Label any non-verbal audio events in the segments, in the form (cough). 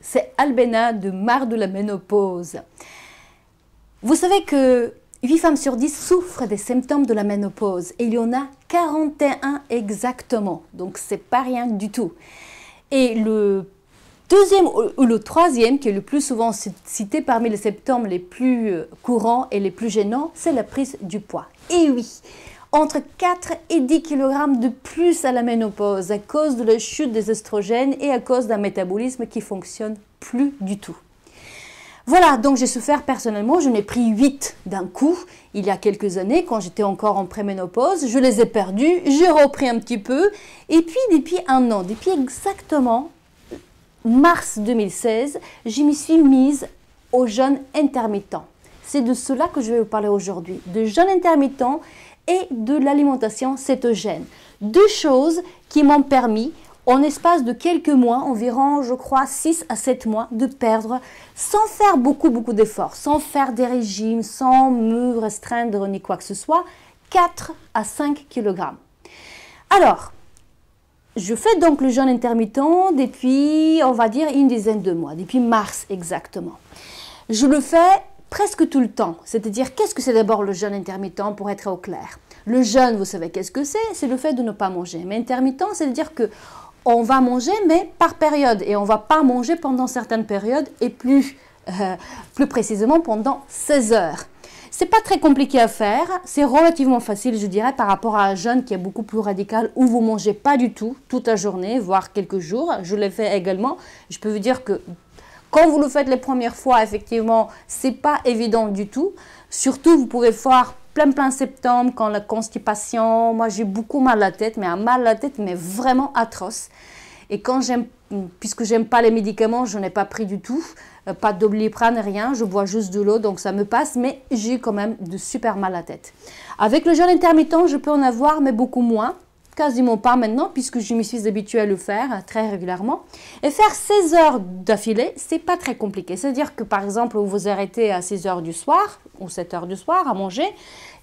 c'est Albena de mar de la ménopause. Vous savez que huit femmes sur 10 souffrent des symptômes de la ménopause et il y en a 41 exactement. Donc c'est pas rien du tout. Et le deuxième ou le troisième qui est le plus souvent cité parmi les symptômes les plus euh, courants et les plus gênants, c'est la prise du poids. Et oui, entre 4 et 10 kg de plus à la ménopause à cause de la chute des estrogènes et à cause d'un métabolisme qui fonctionne plus du tout. Voilà, donc j'ai souffert personnellement, je n'ai pris 8 d'un coup il y a quelques années quand j'étais encore en préménopause, je les ai perdus, j'ai repris un petit peu et puis depuis un an, depuis exactement mars 2016, je m'y suis mise au jeûne intermittent. C'est de cela que je vais vous parler aujourd'hui, de jeûne intermittent et de l'alimentation cétogène. Deux choses qui m'ont permis en espace de quelques mois, environ je crois 6 à 7 mois, de perdre sans faire beaucoup beaucoup d'efforts, sans faire des régimes, sans me restreindre ni quoi que ce soit, 4 à 5 kg. Alors, je fais donc le jeûne intermittent depuis, on va dire, une dizaine de mois, depuis mars exactement. Je le fais presque tout le temps. C'est-à-dire, qu'est-ce que c'est d'abord le jeûne intermittent pour être au clair Le jeûne, vous savez qu'est-ce que c'est C'est le fait de ne pas manger. Mais intermittent, c'est-à-dire que on va manger, mais par période. Et on va pas manger pendant certaines périodes et plus, euh, plus précisément pendant 16 heures. C'est pas très compliqué à faire, c'est relativement facile, je dirais, par rapport à un jeûne qui est beaucoup plus radical où vous mangez pas du tout toute la journée, voire quelques jours. Je l'ai fait également. Je peux vous dire que quand vous le faites les premières fois, effectivement, c'est pas évident du tout. Surtout, vous pouvez voir plein plein septembre quand la constipation, moi j'ai beaucoup mal à la tête, mais un mal à la tête mais vraiment atroce. Et quand j'aime, puisque j'aime pas les médicaments, je n'ai pas pris du tout, euh, pas d'obliprane, rien, je bois juste de l'eau, donc ça me passe, mais j'ai quand même de super mal à la tête. Avec le jeûne intermittent, je peux en avoir, mais beaucoup moins quasiment pas maintenant puisque je me suis habituée à le faire très régulièrement. Et faire 16 heures d'affilée, c'est pas très compliqué. C'est-à-dire que par exemple, vous vous arrêtez à 6 heures du soir ou 7 heures du soir à manger,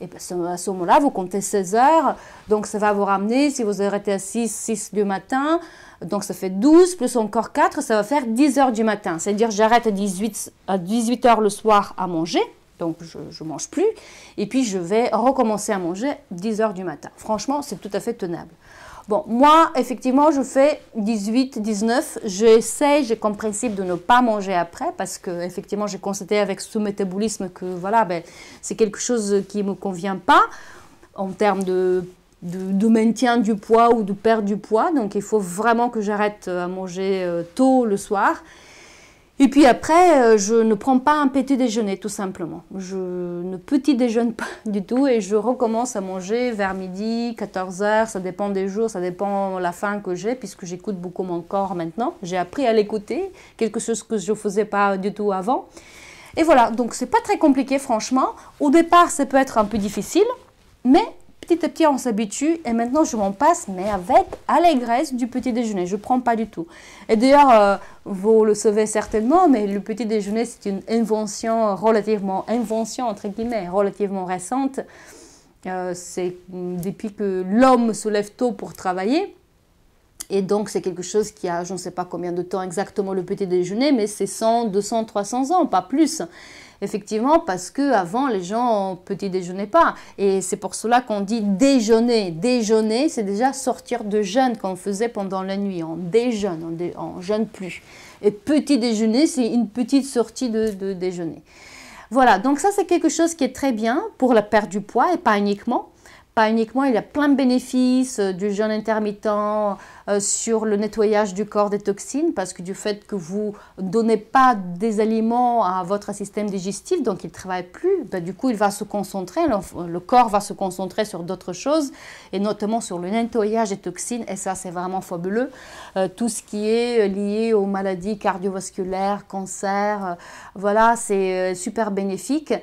et ben, à ce moment-là, vous comptez 16 heures. Donc ça va vous ramener, si vous arrêtez à 6, 6 du matin, donc ça fait 12 plus encore 4, ça va faire 10 heures du matin. C'est-à-dire j'arrête 18, à 18 heures le soir à manger. Donc je ne mange plus et puis je vais recommencer à manger 10 heures du matin. Franchement, c'est tout à fait tenable. Bon, moi, effectivement, je fais 18, 19. J'essaie, j'ai comme principe de ne pas manger après parce que, effectivement, j'ai constaté avec ce métabolisme que, voilà, ben, c'est quelque chose qui ne me convient pas en termes de, de, de, maintien du poids ou de perte du poids. Donc, il faut vraiment que j'arrête à manger euh, tôt le soir. Et puis après, euh, je ne prends pas un petit déjeuner, tout simplement. Je ne petit déjeune pas (laughs) du tout et je recommence à manger vers midi, 14h, ça dépend des jours, ça dépend la faim que j'ai, puisque j'écoute beaucoup mon corps maintenant. J'ai appris à l'écouter, quelque chose que je ne faisais pas du tout avant. Et voilà, donc c'est pas très compliqué franchement. Au départ, ça peut être un peu difficile, mais Petit à petit, on s'habitue et maintenant, je m'en passe, mais avec allégresse du petit déjeuner. Je ne prends pas du tout. Et d'ailleurs, euh, vous le savez certainement, mais le petit déjeuner, c'est une invention relativement, invention entre relativement récente. Euh, c'est depuis que l'homme se lève tôt pour travailler. Et donc, c'est quelque chose qui a, je ne sais pas combien de temps exactement le petit déjeuner, mais c'est 100, 200, 300 ans, pas plus. Effectivement, parce que avant les gens petit déjeunaient pas, et c'est pour cela qu'on dit déjeuner. Déjeuner, c'est déjà sortir de jeûne qu'on faisait pendant la nuit. On déjeune, on, ne jeûne plus. Et petit déjeuner, c'est une petite sortie de, de déjeuner. Voilà, donc ça c'est quelque chose qui est très bien pour la perte du poids et pas uniquement. Pas uniquement, il y a plein de bénéfices euh, du jeûne intermittent, euh, sur le nettoyage du corps des toxines parce que du fait que vous ne donnez pas des aliments à votre système digestif, donc il travaille plus, bah, du coup il va se concentrer, le, corps va se concentrer sur d'autres choses et notamment sur le nettoyage des toxines et ça c'est vraiment fabuleux. Euh, tout ce qui est euh, lié aux maladies cardiovasculaires, cancer, voilà c'est super bénéfique.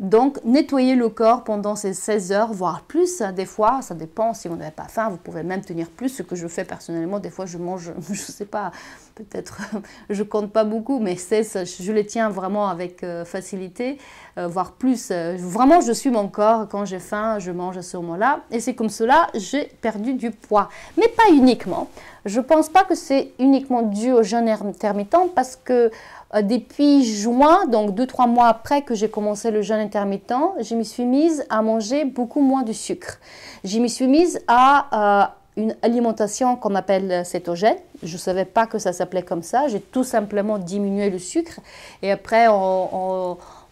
Donc nettoyer le corps pendant ces 16 heures, voire plus, hein, des fois, ça dépend si vous n'avez pas faim, vous pouvez même tenir plus, ce que je fais personnellement des fois, je mange, (laughs) je sais pas, peut-être, (laughs) je compte pas beaucoup, mais c'est je les tiens vraiment avec euh, facilité, euh, voire plus. Euh, vraiment, je suis mon corps. Quand j'ai faim, je mange à ce moment-là. Et c'est comme cela, j'ai perdu du poids. Mais pas uniquement. Je pense pas que c'est uniquement dû au jeûne intermittent parce que depuis juin, donc deux, trois mois après que j'ai commencé le jeûne intermittent, je me suis mise à manger beaucoup moins de sucre. Je me suis mise à une alimentation qu'on appelle euh, cétogène. Je ne savais pas que ça s'appelait comme ça. J'ai tout simplement diminué le sucre. Et après,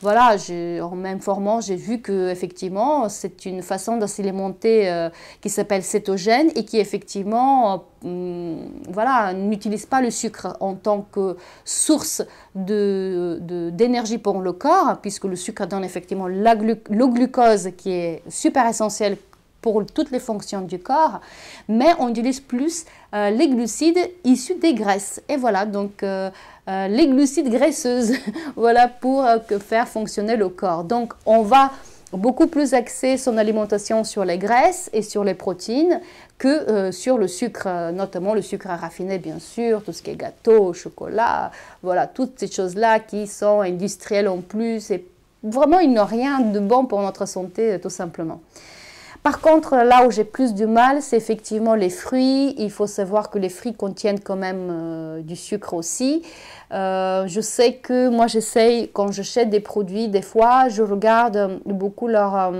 voilà, en m'informant, j'ai vu que effectivement, c'est une façon de s'alimenter euh, qui s'appelle cétogène et qui effectivement, euh, mm, voilà, n'utilise pas le sucre en tant que source d'énergie pour le corps, puisque le sucre donne effectivement la le glucose qui est super essentiel pour toutes les fonctions du corps, mais on utilise plus euh, les glucides issus des graisses. Et voilà, donc euh, euh, les glucides graisseuses, (laughs) voilà pour que faire fonctionner le corps. Donc on va beaucoup plus axer son alimentation sur les graisses et sur les protéines que sur le sucre, notamment le sucre raffiné bien sûr, tout ce qui est gâteau, chocolat, voilà, toutes ces choses-là qui sont industrielles en plus et vraiment ils n'ont rien de bon pour notre santé tout simplement. Par contre, là où j'ai plus du mal, c'est effectivement les fruits. Il faut savoir que les fruits contiennent quand même euh, du sucre aussi. Euh, je sais que moi, j'essaye, quand j'achète des produits, des fois, je regarde euh, beaucoup leur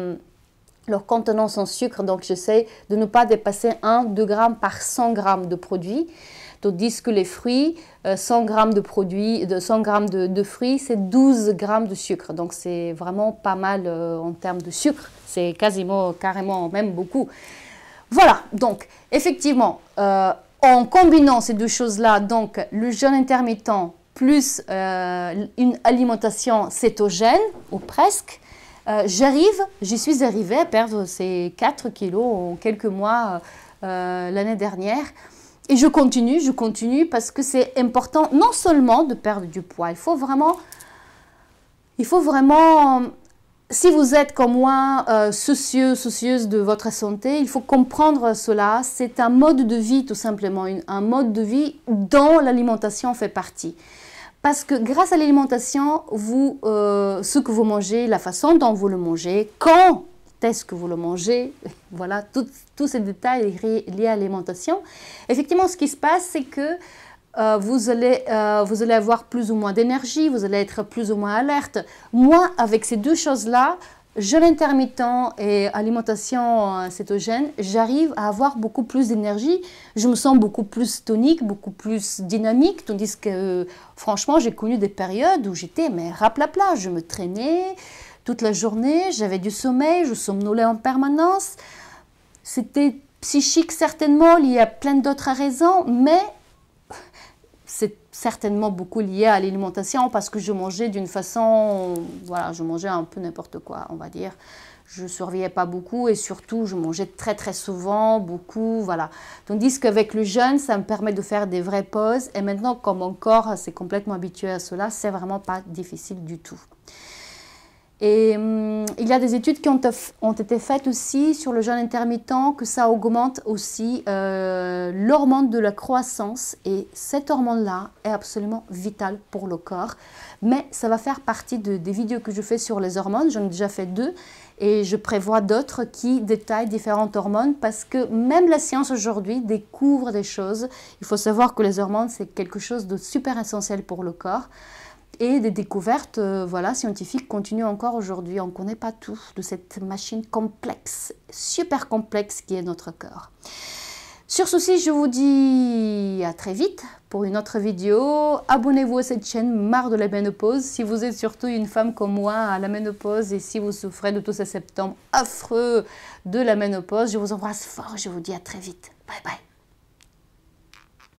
leur contenance en sucre. Donc, j'essaie de ne pas dépasser 1, 2 grammes par 100 grammes de produits. Tandis que les fruits, 100 grammes de produits, 100 grammes de, fruits, c'est 12 grammes de sucre. Donc, c'est vraiment pas mal en termes de sucre c'est quasiment, carrément, même beaucoup. Voilà, donc effectivement, euh, en combinant ces deux choses-là, donc le jeûne intermittent plus euh, une alimentation cétogène, ou presque, euh, j'arrive, j'y suis arrivée à perdre ces 4 kilos en quelques mois l'année dernière. Et je continue, je continue parce que c'est important non seulement de perdre du poids, il faut vraiment, il faut vraiment si vous êtes comme moi euh, soucieux, soucieuse de votre santé, il faut comprendre cela. C'est un mode de vie tout simplement, un mode de vie dont l'alimentation fait partie. Parce que grâce à l'alimentation, vous, euh, ce que vous mangez, la façon dont vous le mangez, quand est-ce que vous le mangez, (laughs) voilà, tous ces détails liés à l'alimentation. Effectivement, ce qui se passe, c'est que euh, vous, allez, euh, vous allez avoir plus ou moins d'énergie, vous allez être plus ou moins alerte. Moi, avec ces deux choses-là, jeûne intermittent et alimentation euh, cétogène, j'arrive à avoir beaucoup plus d'énergie. Je me sens beaucoup plus tonique, beaucoup plus dynamique, tandis que franchement, j'ai connu des périodes où j'étais mais raplapla, je me traînais toute la journée, j'avais du sommeil, je somnolais en permanence. C'était psychique certainement, il y a plein d'autres raisons, mais c'est certainement beaucoup lié à l'alimentation parce que je mangeais d'une façon, voilà, je mangeais un peu n'importe quoi, on va dire. Je surveillais pas beaucoup et surtout je mangeais très très souvent, beaucoup, voilà. Tandis qu'avec le jeûne, ça me permet de faire des vraies pauses et maintenant comme mon corps s'est complètement habitué à cela, c'est vraiment pas difficile du tout. Et hum, il y a des études qui ont, ont, été faites aussi sur le jeûne intermittent, que ça augmente aussi euh, l'hormone de la croissance. Et cette hormone-là est absolument vitale pour le corps. Mais ça va faire partie des vidéos que je fais sur les hormones. J'en ai déjà fait deux. Et je prévois d'autres qui détaillent différentes hormones parce que même la science aujourd'hui découvre des choses. Il faut savoir que les hormones, c'est quelque chose de super essentiel pour le corps et des découvertes euh, voilà, scientifiques continuent encore aujourd'hui. On ne connaît pas tout de cette machine complexe, super complexe qui est notre corps. Sur ceci, je vous dis à très vite pour une autre vidéo. Abonnez-vous à cette chaîne Marre de la ménopause. Si vous êtes surtout une femme comme moi à la ménopause et si vous souffrez de tous ces septembre affreux de la ménopause, je vous embrasse fort. Je vous dis à très vite. Bye bye.